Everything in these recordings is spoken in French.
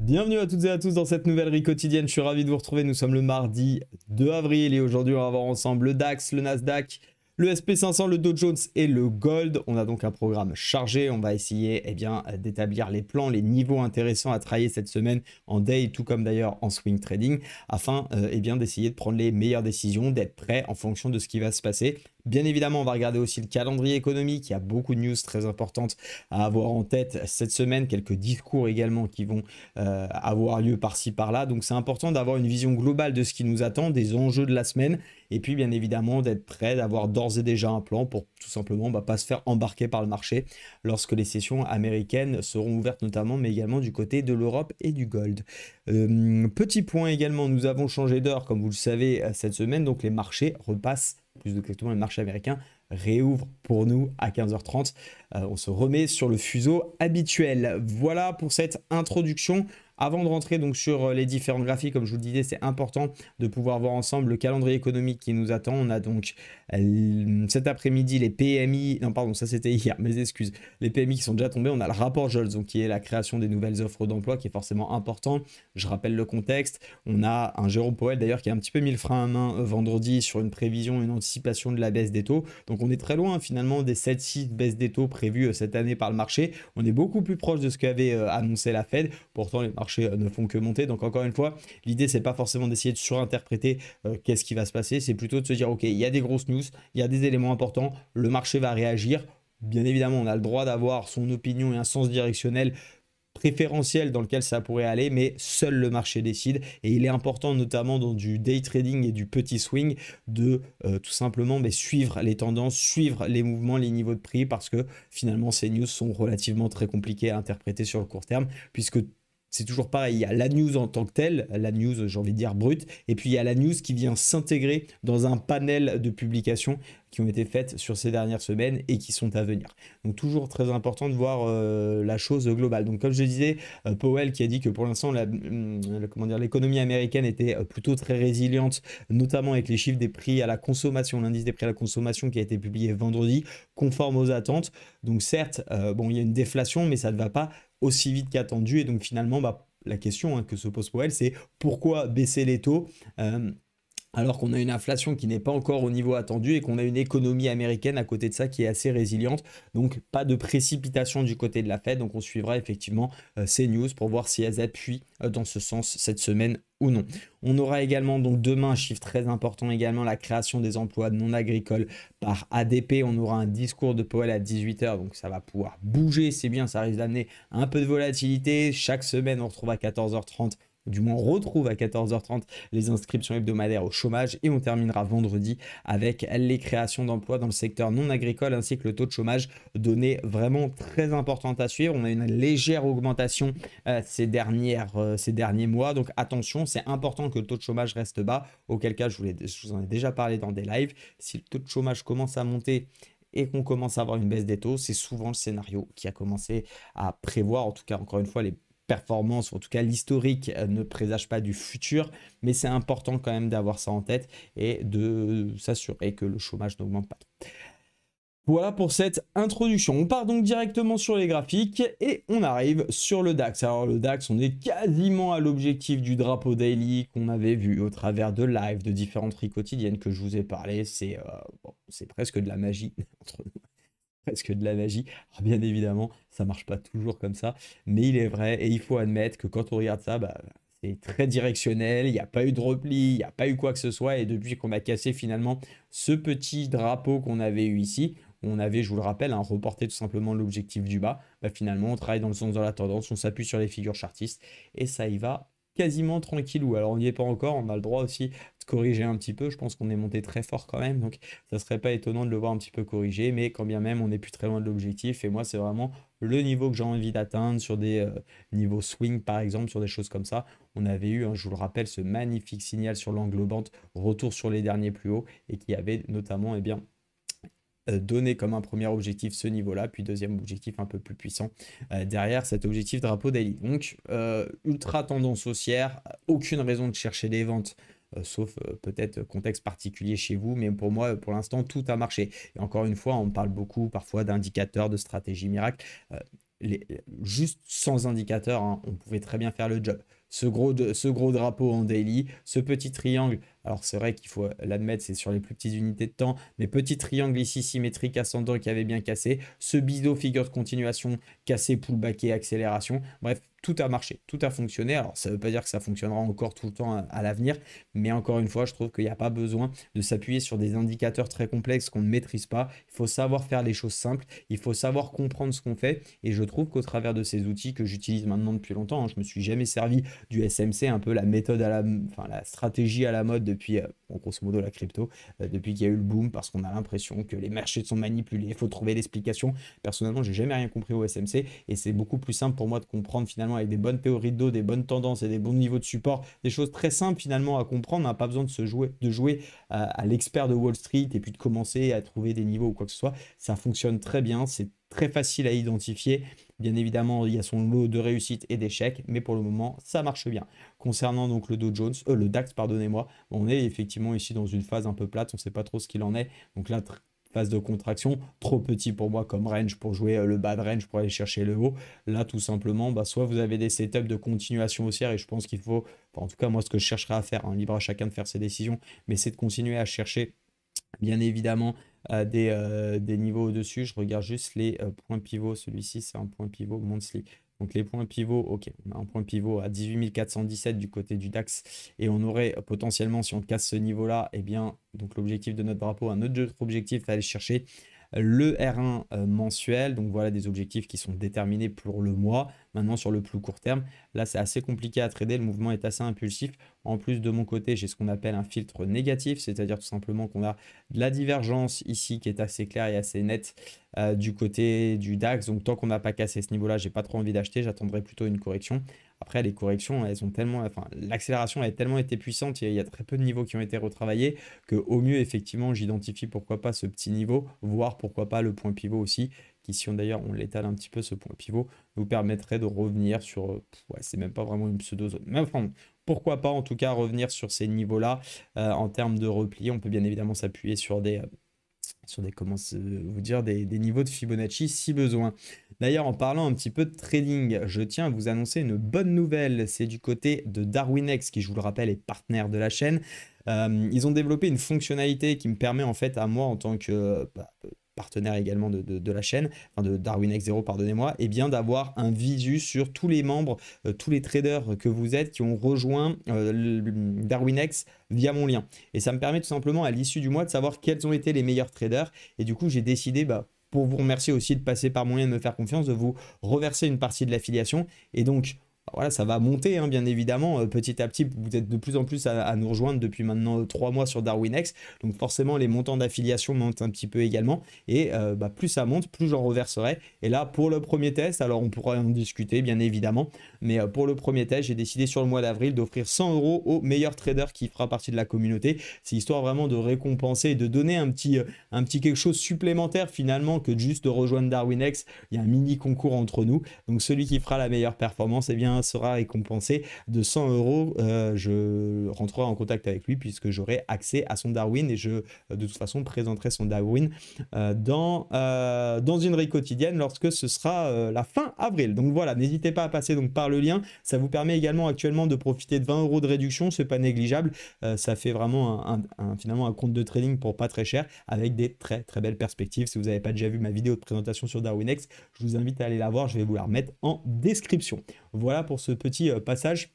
Bienvenue à toutes et à tous dans cette nouvelle RIE quotidienne. Je suis ravi de vous retrouver. Nous sommes le mardi 2 avril et aujourd'hui, on va voir ensemble le DAX, le Nasdaq, le SP500, le Dow Jones et le Gold. On a donc un programme chargé. On va essayer eh d'établir les plans, les niveaux intéressants à travailler cette semaine en day, tout comme d'ailleurs en swing trading, afin euh, eh d'essayer de prendre les meilleures décisions, d'être prêt en fonction de ce qui va se passer. Bien évidemment, on va regarder aussi le calendrier économique. Il y a beaucoup de news très importantes à avoir en tête cette semaine, quelques discours également qui vont euh, avoir lieu par-ci par-là. Donc c'est important d'avoir une vision globale de ce qui nous attend, des enjeux de la semaine et puis, bien évidemment, d'être prêt, d'avoir d'ores et déjà un plan pour tout simplement bah, pas se faire embarquer par le marché lorsque les sessions américaines seront ouvertes notamment, mais également du côté de l'Europe et du Gold. Euh, petit point également, nous avons changé d'heure, comme vous le savez, euh, cette semaine. Donc, les marchés repassent, plus exactement les marchés américains réouvre pour nous à 15h30. Euh, on se remet sur le fuseau habituel. Voilà pour cette introduction. Avant de rentrer donc sur euh, les différents graphiques, comme je vous le disais, c'est important de pouvoir voir ensemble le calendrier économique qui nous attend. On a donc euh, cet après-midi les PMI, non pardon, ça c'était hier, mes excuses, les PMI qui sont déjà tombés. On a le rapport JOLS, qui est la création des nouvelles offres d'emploi, qui est forcément important. Je rappelle le contexte. On a un Jérôme Powell d'ailleurs qui a un petit peu mis le frein à main euh, vendredi sur une prévision, une anticipation de la baisse des taux. Donc on est très loin finalement des 7-6 baisses des taux prévues cette année par le marché. On est beaucoup plus proche de ce qu'avait annoncé la Fed. Pourtant les euh, ne font que monter. Donc encore une fois, l'idée c'est pas forcément d'essayer de surinterpréter euh, qu'est-ce qui va se passer, c'est plutôt de se dire ok, il y a des grosses news, il y a des éléments importants, le marché va réagir. Bien évidemment, on a le droit d'avoir son opinion et un sens directionnel préférentiel dans lequel ça pourrait aller, mais seul le marché décide. Et il est important, notamment dans du day trading et du petit swing, de euh, tout simplement mais suivre les tendances, suivre les mouvements, les niveaux de prix, parce que finalement ces news sont relativement très compliquées à interpréter sur le court terme, puisque c'est toujours pareil. Il y a la news en tant que telle, la news, j'ai envie de dire brute, et puis il y a la news qui vient s'intégrer dans un panel de publications qui ont été faites sur ces dernières semaines et qui sont à venir. Donc toujours très important de voir euh, la chose globale. Donc comme je disais, euh, Powell qui a dit que pour l'instant hum, l'économie américaine était euh, plutôt très résiliente, notamment avec les chiffres des prix à la consommation, l'indice des prix à la consommation qui a été publié vendredi, conforme aux attentes. Donc certes, bon il y a une déflation, mais ça ne va pas aussi vite qu'attendu. Et donc finalement, bah, la question hein, que se pose pour elle, c'est pourquoi baisser les taux euh, alors qu'on a une inflation qui n'est pas encore au niveau attendu et qu'on a une économie américaine à côté de ça qui est assez résiliente. Donc pas de précipitation du côté de la Fed. Donc on suivra effectivement euh, ces news pour voir si elles appuient euh, dans ce sens cette semaine ou non. On aura également donc demain un chiffre très important également la création des emplois non agricoles par ADP. On aura un discours de Powell à 18h donc ça va pouvoir bouger, c'est bien, ça risque d'amener un peu de volatilité. Chaque semaine on retrouve à 14h30 du moins retrouve à 14h30 les inscriptions hebdomadaires au chômage et on terminera vendredi avec les créations d'emplois dans le secteur non agricole ainsi que le taux de chômage, donné vraiment très important à suivre. On a une légère augmentation euh, ces, dernières, euh, ces derniers mois, donc attention, c'est important que le taux de chômage reste bas, auquel cas je vous, je vous en ai déjà parlé dans des lives, si le taux de chômage commence à monter et qu'on commence à avoir une baisse des taux, c'est souvent le scénario qui a commencé à prévoir, en tout cas encore une fois, les performance, en tout cas l'historique euh, ne présage pas du futur, mais c'est important quand même d'avoir ça en tête et de s'assurer que le chômage n'augmente pas. Voilà pour cette introduction. On part donc directement sur les graphiques et on arrive sur le DAX. Alors le DAX, on est quasiment à l'objectif du drapeau daily qu'on avait vu au travers de live, de différentes ries quotidiennes que je vous ai parlé. C'est euh, presque de la magie entre nous que de la magie. bien évidemment, ça marche pas toujours comme ça, mais il est vrai et il faut admettre que quand on regarde ça, bah, c'est très directionnel, il n'y a pas eu de repli, il n'y a pas eu quoi que ce soit et depuis qu'on a cassé finalement ce petit drapeau qu'on avait eu ici, on avait, je vous le rappelle, un hein, reporté tout simplement l'objectif du bas, bah, finalement on travaille dans le sens de la tendance, on s'appuie sur les figures chartistes et ça y va quasiment tranquille ou Alors on n'y est pas encore, on a le droit aussi de corriger un petit peu. Je pense qu'on est monté très fort quand même, donc ça serait pas étonnant de le voir un petit peu corrigé, mais quand bien même on n'est plus très loin de l'objectif. Et moi, c'est vraiment le niveau que j'ai envie d'atteindre sur des euh, niveaux swing par exemple, sur des choses comme ça. On avait eu, hein, je vous le rappelle, ce magnifique signal sur l'englobante, retour sur les derniers plus hauts et qui avait notamment, eh bien, euh, donner comme un premier objectif ce niveau-là, puis deuxième objectif un peu plus puissant euh, derrière cet objectif drapeau daily. Donc, euh, ultra tendance haussière, aucune raison de chercher des ventes. sauf peut-être contexte particulier chez vous, mais pour moi, pour l'instant, tout a marché. Et encore une fois, on parle beaucoup parfois d'indicateurs, de stratégie miracle. juste sans indicateurs hein, on pouvait très bien faire le job ce gros, ce gros drapeau en daily, ce petit triangle. Alors c'est vrai qu'il faut l'admettre, c'est sur les plus petites unités de temps, mais petit triangle ici symétrique ascendant qui avait bien cassé, ce biseau figure de continuation cassé, pullback et accélération. Bref, tout a marché, tout a fonctionné. Alors ça ne veut pas dire que ça fonctionnera encore tout le temps à, l'avenir, mais encore une fois, je trouve qu'il n'y a pas besoin de s'appuyer sur des indicateurs très complexes qu'on ne maîtrise pas. Il faut savoir faire les choses simples, il faut savoir comprendre ce qu'on fait, et je trouve qu'au travers de ces outils que j'utilise maintenant depuis longtemps, je hein, je me suis jamais servi du SMC, un peu la méthode à la, enfin la stratégie à la mode depuis euh, grosso modo la crypto, euh, depuis qu'il y a eu le boom, parce qu'on a l'impression que les marchés sont manipulés, il faut trouver l'explication. Personnellement, j'ai jamais rien compris au SMC et c'est beaucoup plus simple pour moi de comprendre finalement avec des bonnes théories de des bonnes tendances et des bons niveaux de support, des choses très simples finalement à comprendre. On n'a pas besoin de se jouer, de jouer à, l'expert de Wall Street et puis de commencer à trouver des niveaux ou quoi que ce soit. Ça fonctionne très bien, c'est très facile à identifier. Bien évidemment, il y a son lot de réussite et d'échecs, mais pour le moment, ça marche bien. Concernant donc le Dow Jones, euh, le DAX, pardonnez-moi, on est effectivement ici dans une phase un peu plate, on sait pas trop ce qu'il en est. Donc la phase de contraction, trop petit pour moi comme range pour jouer euh, le bas range pour aller chercher le haut. Là, tout simplement, bah, soit vous avez des setups de continuation haussière et je pense qu'il faut, en tout cas, moi, ce que je chercherai à faire, un hein, libre à chacun de faire ses décisions, mais c'est de continuer à chercher, bien évidemment, des, euh, des, niveaux au-dessus. Je regarde juste les euh, points pivots. Celui-ci, c'est un point pivot monthly. Donc les points pivots, ok, on a un point pivot à 18 417 du côté du DAX et on aurait euh, potentiellement, si on casse ce niveau-là, eh bien, donc l'objectif de notre drapeau, un autre objectif à aller chercher, le R1 euh, mensuel. Donc voilà des objectifs qui sont déterminés pour le mois. Maintenant sur le plus court terme, là c'est assez compliqué à trader, le mouvement est assez impulsif. En plus de mon côté, j'ai ce qu'on appelle un filtre négatif, c'est-à-dire tout simplement qu'on a de la divergence ici qui est assez claire et assez nette euh, du côté du DAX. Donc tant qu'on n'a pas cassé ce niveau-là, j'ai pas trop envie d'acheter, j'attendrai plutôt une correction. Après, les corrections, elles ont tellement, enfin, l'accélération a tellement été puissante, il y, a, très peu de niveaux qui ont été retravaillés, que au mieux, effectivement, j'identifie pourquoi pas ce petit niveau, voire pourquoi pas le point pivot aussi, qui si on d'ailleurs on l'étale un petit peu ce point pivot, nous permettrait de revenir sur, euh, ouais, c'est même pas vraiment une pseudo-zone, mais enfin, pourquoi pas en tout cas revenir sur ces niveaux-là euh, en termes de repli. On peut bien évidemment s'appuyer sur des, euh, sur des, comment vous dire, des niveaux de Fibonacci si besoin. D'ailleurs, en parlant un petit peu de trading, je tiens à vous annoncer une bonne nouvelle. C'est du côté de DarwinX, qui, je vous le rappelle, est partenaire de la chaîne. Euh, ils ont développé une fonctionnalité qui me permet, en fait, à moi, en tant que bah, partenaire également de, la chaîne, enfin de DarwinX0, pardonnez-moi, et eh bien d'avoir un visu sur tous les membres, euh, tous les traders que vous êtes qui ont rejoint euh, DarwinX via mon lien. Et ça me permet tout simplement, à l'issue du mois, de savoir quels ont été les meilleurs traders. Et du coup, j'ai décidé, bah, pour vous remercier aussi de passer par moyen de me faire confiance, de vous reverser une partie de l'affiliation. Et donc, bah voilà, ça va monter, hein, bien évidemment. Euh, petit à petit, vous êtes de plus en plus à, nous rejoindre depuis maintenant euh, trois mois sur DarwinX. Donc forcément, les montants d'affiliation montent un petit peu également. Et euh, bah, plus ça monte, plus j'en reverserai. Et là, pour le premier test, alors on pourra en discuter, bien évidemment. Mais pour le premier test, j'ai décidé sur le mois d'avril d'offrir 100 euros au meilleur trader qui fera partie de la communauté. C'est histoire vraiment de récompenser et de donner un petit, un petit quelque chose supplémentaire finalement que juste de rejoindre DarwinX. Il y a un mini concours entre nous. Donc celui qui fera la meilleure performance, eh bien sera récompensé de 100 euros. Euh, je rentrerai en contact avec lui puisque j'aurai accès à son Darwin et je, euh, de toute façon, présenterai son Darwin euh, dans, dans une rue quotidienne lorsque ce sera la fin avril. Donc voilà, n'hésitez pas à passer donc, par le lien. Ça vous permet également actuellement de profiter de 20 euros de réduction, c'est pas négligeable. ça fait vraiment un, finalement un compte de trading pour pas très cher avec des très très belles perspectives. Si vous n'avez pas déjà vu ma vidéo de présentation sur DarwinX, je vous invite à aller la voir. Je vais vous la remettre en description. Voilà pour ce petit euh, passage.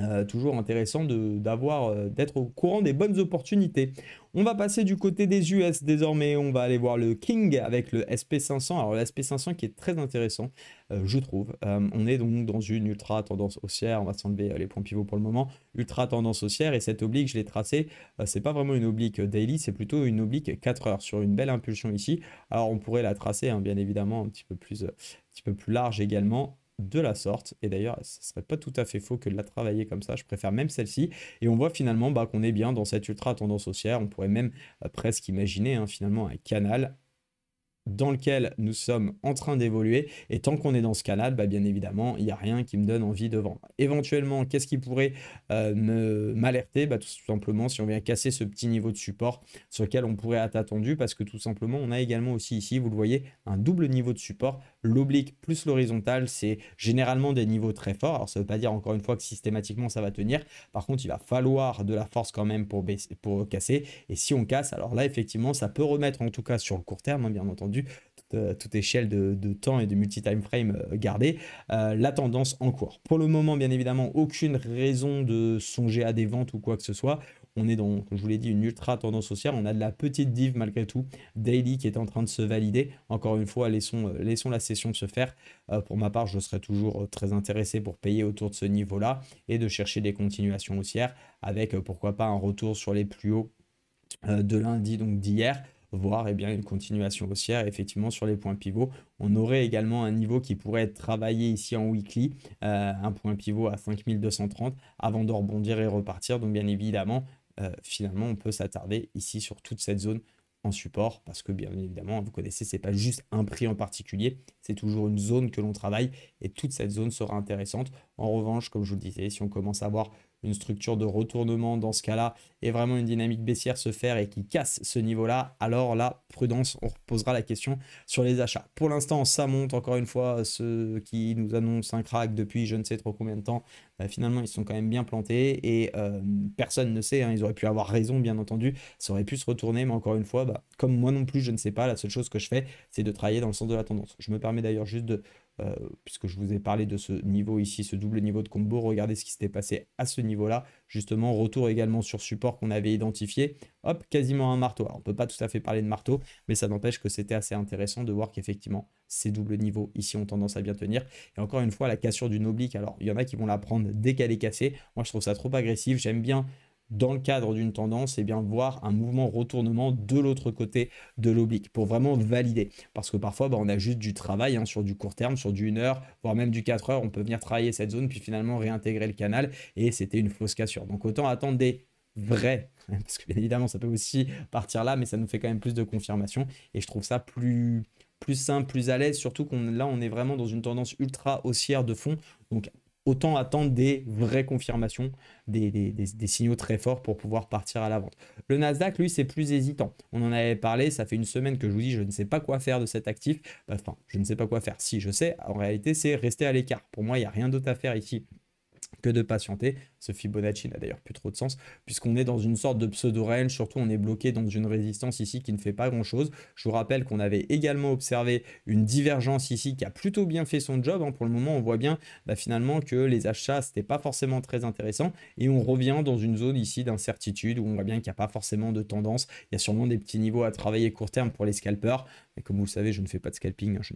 Euh, toujours intéressant euh, d'être au courant des bonnes opportunités. On va passer du côté des US désormais. On va aller voir le King avec le SP500. Alors, le SP500 qui est très intéressant, je trouve. on est donc dans une ultra tendance haussière. On va s'enlever les points pivots pour le moment. Ultra tendance haussière. Et cette oblique, je l'ai tracée. c'est pas vraiment une oblique daily, c'est plutôt une oblique 4 heures sur une belle impulsion ici. Alors, on pourrait la tracer, hein, bien évidemment, un petit peu plus, un petit peu plus large également de la sorte. Et d'ailleurs, ce serait pas tout à fait faux que de la travailler comme ça. Je préfère même celle-ci. Et on voit finalement bah, qu'on est bien dans cette ultra tendance haussière. On pourrait même euh, presque imaginer hein, finalement un canal dans lequel nous sommes en train d'évoluer. Et tant qu'on est dans ce canal, bah bien évidemment, il n'y a rien qui me donne envie de vendre. Éventuellement, qu'est-ce qui pourrait euh, m'alerter bah, Tout simplement, si on vient casser ce petit niveau de support sur lequel on pourrait être attendu, parce que tout simplement, on a également aussi ici, vous le voyez, un double niveau de support. L'oblique plus l'horizontal, c'est généralement des niveaux très forts. Alors, ça ne veut pas dire encore une fois que systématiquement, ça va tenir. Par contre, il va falloir de la force quand même pour, baisser, pour casser. Et si on casse, alors là, effectivement, ça peut remettre en tout cas sur le court terme, hein, bien entendu, euh, toute, échelle de, temps et de multi-time frame euh, gardée, euh, la tendance en cours. Pour le moment, bien évidemment, aucune raison de songer à des ventes ou quoi que ce soit. On est donc je vous l'ai dit, une ultra tendance haussière. On a de la petite div malgré tout, daily qui est en train de se valider. Encore une fois, laissons, laissons la session se faire. pour ma part, je serai toujours très intéressé pour payer autour de ce niveau-là et de chercher des continuations haussières avec pourquoi pas un retour sur les plus hauts de lundi, donc d'hier voir et eh bien, une continuation haussière. Effectivement, sur les points pivots, on aurait également un niveau qui pourrait être travaillé ici en weekly, euh, un point pivot à 5230 avant de rebondir et repartir. Donc, bien évidemment, euh, finalement, on peut s'attarder ici sur toute cette zone en support parce que bien évidemment vous connaissez c'est pas juste un prix en particulier c'est toujours une zone que l'on travaille et toute cette zone sera intéressante en revanche comme je vous le disais si on commence à voir une structure de retournement dans ce cas-là et vraiment une dynamique baissière se faire et qui casse ce niveau-là, alors la prudence, on reposera la question sur les achats. Pour l'instant, ça monte encore une fois, ceux qui nous annoncent un crack depuis je ne sais trop combien de temps, bah, finalement, ils sont quand même bien plantés et euh, personne ne sait, hein. ils auraient pu avoir raison, bien entendu, ça aurait pu se retourner, mais encore une fois, bah, comme moi non plus, je ne sais pas, la seule chose que je fais, c'est de travailler dans le sens de la tendance. Je me permets d'ailleurs juste de euh, puisque je vous ai parlé de ce niveau ici, ce double niveau de combo. Regardez ce qui s'était passé à ce niveau-là. Justement, retour également sur support qu'on avait identifié. Hop, quasiment un marteau. Alors, on ne peut pas tout à fait parler de marteau, mais ça n'empêche que c'était assez intéressant de voir qu'effectivement, ces doubles niveaux ici ont tendance à bien tenir. Et encore une fois, la cassure d'une oblique. Alors, il y en a qui vont la prendre dès qu'elle est cassée. Moi, je trouve ça trop agressif. J'aime bien dans le cadre d'une tendance, et eh bien voir un mouvement retournement de l'autre côté de l'oblique pour vraiment valider. Parce que parfois, bah, on a juste du travail hein, sur du court terme, sur du 1 heure, voire même du 4 heures. On peut venir travailler cette zone, puis finalement réintégrer le canal. Et c'était une fausse cassure. Donc autant attendre des vrais, parce que bien évidemment, ça peut aussi partir là, mais ça nous fait quand même plus de confirmation. Et je trouve ça plus plus simple, plus à l'aise, surtout qu'on là on est vraiment dans une tendance ultra haussière de fond. Donc autant attendre des vraies confirmations, des, signaux très forts pour pouvoir partir à la vente. Le Nasdaq, lui, c'est plus hésitant. On en avait parlé, ça fait une semaine que je vous dis, je ne sais pas quoi faire de cet actif. Bah, enfin, je ne sais pas quoi faire. Si je sais, en réalité, c'est rester à l'écart. Pour moi, il n'y a rien d'autre à faire ici que de patienter. Ce Fibonacci n'a d'ailleurs plus trop de sens, puisqu'on est dans une sorte de pseudo-range, surtout on est bloqué dans une résistance ici qui ne fait pas grand-chose. Je vous rappelle qu'on avait également observé une divergence ici qui a plutôt bien fait son job. Hein. Pour le moment, on voit bien bah, finalement que les achats, c'était pas forcément très intéressant, et on revient dans une zone ici d'incertitude où on voit bien qu'il n'y a pas forcément de tendance. Il y a sûrement des petits niveaux à travailler court terme pour les scalpers, mais comme vous le savez, je ne fais pas de scalping, hein. je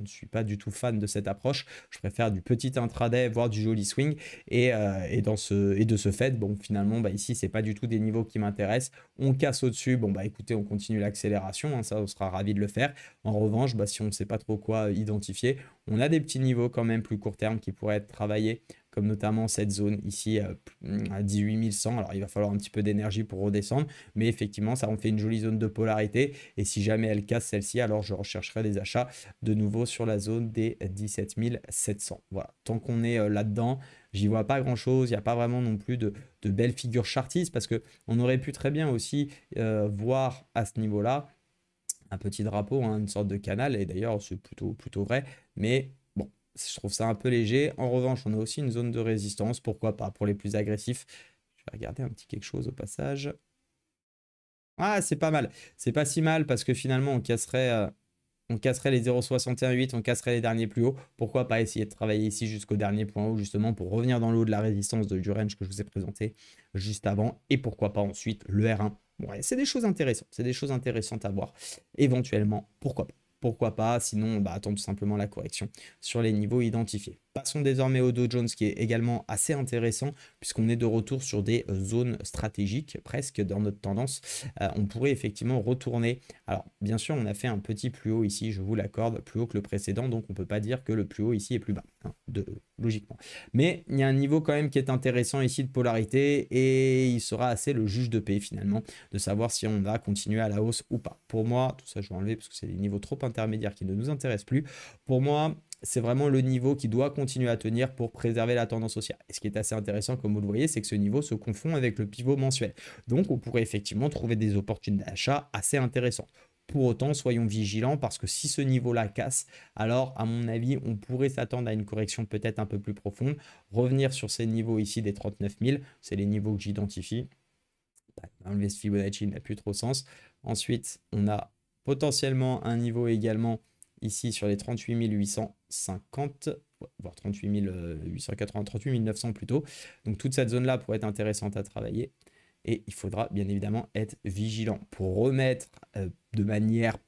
ne, suis pas du tout fan de cette approche. Je préfère du petit intraday, voire du joli swing, et, euh, et dans ce et de ce fait, bon, finalement, bah, ici, c'est pas du tout des niveaux qui m'intéressent. On casse au-dessus, bon, bah écoutez, on continue l'accélération, hein, ça, on sera ravi de le faire. En revanche, bah, si on ne sait pas trop quoi identifier, on a des petits niveaux quand même plus court terme qui pourraient être travaillés comme notamment cette zone ici euh, à 18 100. Alors, il va falloir un petit peu d'énergie pour redescendre, mais effectivement, ça en fait une jolie zone de polarité. Et si jamais elle casse celle-ci, alors je rechercherai des achats de nouveau sur la zone des 17 700. Voilà, tant qu'on est euh, là-dedans, j'y vois pas grand chose. Il n'y a pas vraiment non plus de, de belles figures chartistes parce qu'on aurait pu très bien aussi euh, voir à ce niveau-là un petit drapeau, hein, une sorte de canal. Et d'ailleurs, c'est plutôt, plutôt vrai. Mais bon, je trouve ça un peu léger. En revanche, on a aussi une zone de résistance. Pourquoi pas pour les plus agressifs Je vais regarder un petit quelque chose au passage. Ah, c'est pas mal. C'est pas si mal parce que finalement, on casserait. Euh, on casserait les 0,618, on casserait les derniers plus hauts. Pourquoi pas essayer de travailler ici jusqu'au dernier point haut, justement, pour revenir dans l'eau de la résistance de, du que je vous ai présenté juste avant. Et pourquoi pas ensuite le R1. c'est des choses intéressantes. C'est des choses intéressantes à voir. Éventuellement, pourquoi pas. Pourquoi pas Sinon, on attend tout simplement la correction sur les niveaux identifiés. Passons désormais au Dow Jones qui est également assez intéressant puisqu'on est de retour sur des euh, zones stratégiques presque dans notre tendance. Euh, on pourrait effectivement retourner. Alors bien sûr on a fait un petit plus haut ici, je vous l'accorde, plus haut que le précédent donc on ne peut pas dire que le plus haut ici est plus bas, hein, logiquement. Mais il y a un niveau quand même qui est intéressant ici de polarité et il sera assez le juge de paix finalement de savoir si on va continuer à la hausse ou pas. Pour moi, tout ça je vais enlever parce que c'est des niveaux trop intermédiaires qui ne nous intéressent plus. Pour moi c'est vraiment le niveau qui doit continuer à tenir pour préserver la tendance haussière. Et ce qui est assez intéressant, comme vous le voyez, c'est que ce niveau se confond avec le pivot mensuel. Donc, on pourrait effectivement trouver des opportunités d'achat assez intéressantes. Pour autant, soyons vigilants parce que si ce niveau-là casse, alors à mon avis, on pourrait s'attendre à une correction peut-être un peu plus profonde. Revenir sur ces niveaux ici des 39 000, c'est les niveaux que j'identifie. Enlever ce Fibonacci n'a plus trop sens. Ensuite, on a potentiellement un niveau également ici sur les 38 850, voire 38 880, 38 900 plutôt. Donc toute cette zone-là pourrait être intéressante à travailler. Et il faudra bien évidemment être vigilant pour remettre euh, de manière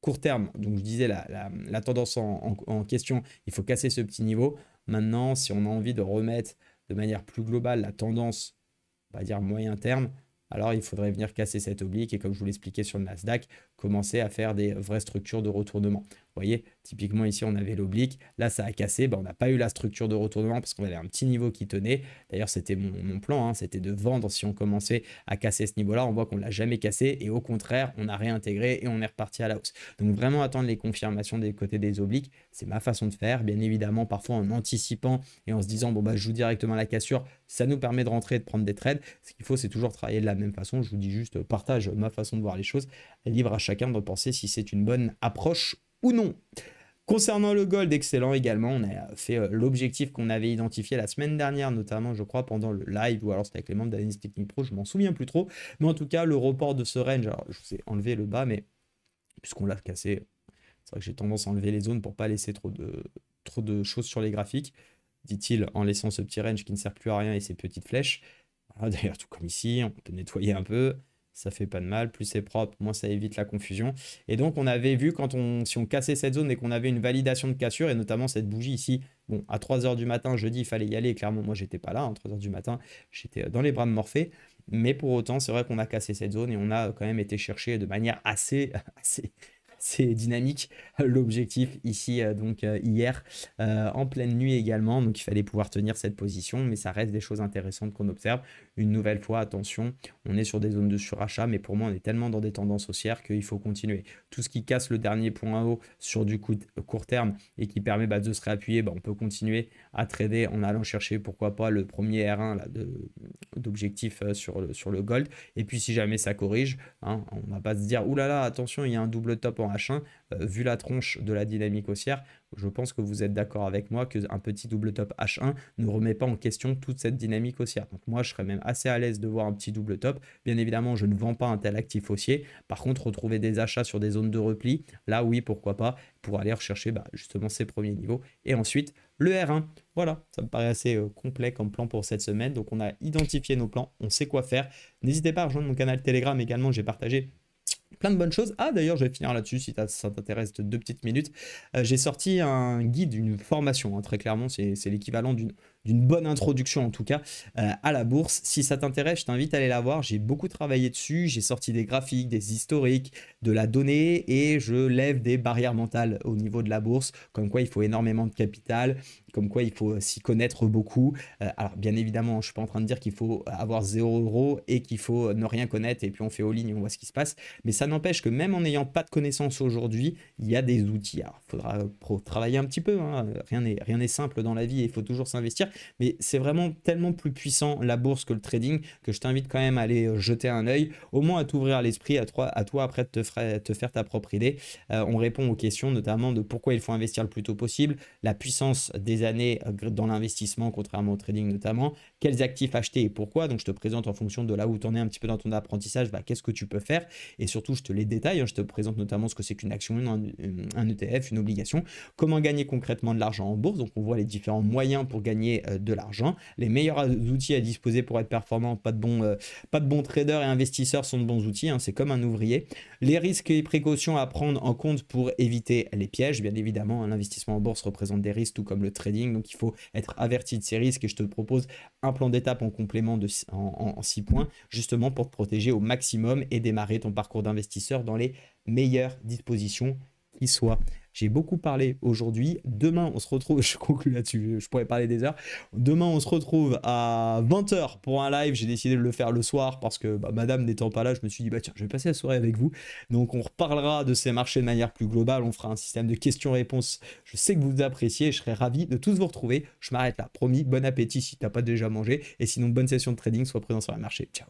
court terme. Donc je disais la, tendance en, question, il faut casser ce petit niveau. Maintenant, si on a envie de remettre de manière plus globale la tendance, on va dire moyen terme, alors il faudrait venir casser cette oblique et comme je vous l'expliquais sur le Nasdaq, commencer à faire des vraies structures de retournement. Vous voyez, typiquement ici, on avait l'oblique. Là, ça a cassé. Ben, on n'a pas eu la structure de retournement parce qu'on avait un petit niveau qui tenait. D'ailleurs, c'était mon, plan. Hein. c'était de vendre si on commençait à casser ce niveau-là. On voit qu'on ne l'a jamais cassé. Et au contraire, on a réintégré et on est reparti à la hausse. Donc, vraiment attendre les confirmations des côtés des obliques. C'est ma façon de faire. Bien évidemment, parfois en anticipant et en se disant, bon, bah, je joue directement la cassure. Ça nous permet de rentrer et de prendre des trades. Ce qu'il faut, c'est toujours travailler de la même façon. Je vous dis juste, euh, partage ma façon de voir les choses. Libre à chacun de penser si c'est une bonne approche ou non. Concernant le gold, excellent également. On a fait euh, l'objectif qu'on avait identifié la semaine dernière, notamment, je crois, pendant le live, ou alors c'était avec les membres d'Analyse Technique Pro, je m'en souviens plus trop. Mais en tout cas, le report de ce range, alors je vous ai enlevé le bas, mais puisqu'on l'a cassé, c'est vrai que j'ai tendance à enlever les zones pour pas laisser trop de, trop de choses sur les graphiques, dit-il en laissant ce petit range qui ne sert plus à rien et ses petites flèches. D'ailleurs, tout comme ici, on peut nettoyer un peu ça fait pas de mal. Plus c'est propre, moins ça évite la confusion. Et donc, on avait vu quand on, si on cassait cette zone et qu'on avait une validation de cassure, et notamment cette bougie ici, bon, à 3h du matin, jeudi, il fallait y aller. Clairement, moi, j'étais pas là. À hein, 3h du matin, j'étais euh, dans les bras de Morphée. Mais pour autant, c'est vrai qu'on a cassé cette zone et on a quand même été chercher de manière assez, assez, dynamique euh, l'objectif ici euh, donc hier en pleine nuit également donc il fallait pouvoir tenir cette position mais ça reste des choses intéressantes qu'on observe une nouvelle fois, attention, on est sur des zones de surachat, mais pour moi, on est tellement dans des tendances haussières qu'il faut continuer. Tout ce qui casse le dernier point haut sur du coup, court terme et qui permet bah, de se réappuyer, bah, on peut continuer à trader en allant chercher, pourquoi pas, le premier R1 d'objectif euh, sur, le, sur le gold. Et puis, si jamais ça corrige, on hein, on va pas se dire, oulala, là là, attention, il y a un double top en H1, euh, vu la tronche de la dynamique haussière, je pense que vous êtes d'accord avec moi qu'un petit double top H1 ne remet pas en question toute cette dynamique haussière. Donc moi, je serais même assez à l'aise de voir un petit double top. Bien évidemment, je ne vends pas un tel actif haussier. Par contre, retrouver des achats sur des zones de repli, là oui, pourquoi pas, pour aller rechercher bah, justement ces premiers niveaux. Et ensuite, le R1. Voilà, ça me paraît assez euh, complet comme plan pour cette semaine. Donc on a identifié nos plans, on sait quoi faire. N'hésitez pas à rejoindre mon canal Telegram également, j'ai partagé plein de bonnes choses. Ah d'ailleurs, je vais finir là-dessus si ça t'intéresse de deux petites minutes. Euh, j'ai sorti un guide, une formation, hein, très clairement, c'est l'équivalent d'une bonne introduction en tout cas euh, à la bourse. Si ça t'intéresse, je t'invite à aller la voir. J'ai beaucoup travaillé dessus, j'ai sorti des graphiques, des historiques, de la donnée et je lève des barrières mentales au niveau de la bourse, comme quoi il faut énormément de capital, comme quoi il faut s'y connaître beaucoup. Euh, alors bien évidemment, je ne suis pas en train de dire qu'il faut avoir zéro euro et qu'il faut ne rien connaître et puis on fait au ligne on voit ce qui se passe. Mais ça n'empêche que même en n'ayant pas de connaissances aujourd'hui, il y a des outils. Alors faudra travailler un petit peu, hein. rien n'est rien simple dans la vie et il faut toujours s'investir. Mais c'est vraiment tellement plus puissant la bourse que le trading que je t'invite quand même à aller euh, jeter un oeil au moins à t'ouvrir l'esprit, à toi, à toi après de te, faire, te faire ta propre idée. Euh, on répond aux questions notamment de pourquoi il faut investir le plus tôt possible, la puissance des années euh, dans l'investissement, contrairement au trading notamment, quels actifs acheter et pourquoi. Donc je te présente en fonction de là où tu en es un petit peu dans ton apprentissage, bah, qu'est-ce que tu peux faire. Et surtout, je te les détaille, hein. je te présente notamment ce que c'est qu'une action, un, ETF, une obligation, comment gagner concrètement de l'argent en bourse. Donc on voit les différents moyens pour gagner euh, de l'argent, les meilleurs euh, outils à disposer pour être performant, pas de bons, pas de bons traders et investisseurs sont de bons outils, hein. c'est comme un ouvrier. Les risques et précautions à prendre en compte pour éviter les pièges, bien évidemment, hein, l'investissement en bourse représente des risques tout comme le trading donc il faut être averti de ces risques et je te propose un plan d'étape en complément de, en, en 6 points, justement pour te protéger au maximum et démarrer ton parcours d'investisseur dans les meilleures dispositions qui soient. J'ai beaucoup parlé aujourd'hui. Demain, on se retrouve. Je conclue là-dessus. Je pourrais parler des heures. Demain, on se retrouve à 20h pour un live. J'ai décidé de le faire le soir parce que bah, madame n'étant pas là, je me suis dit, bah tiens, je vais passer la soirée avec vous. Donc, on reparlera de ces marchés de manière plus globale. On fera un système de questions-réponses. Je sais que vous appréciez. Je serai ravi de tous vous retrouver. Je m'arrête là. Promis, bon appétit si tu n'as pas déjà mangé. Et sinon, bonne session de trading. Sois présent sur les marchés. Ciao.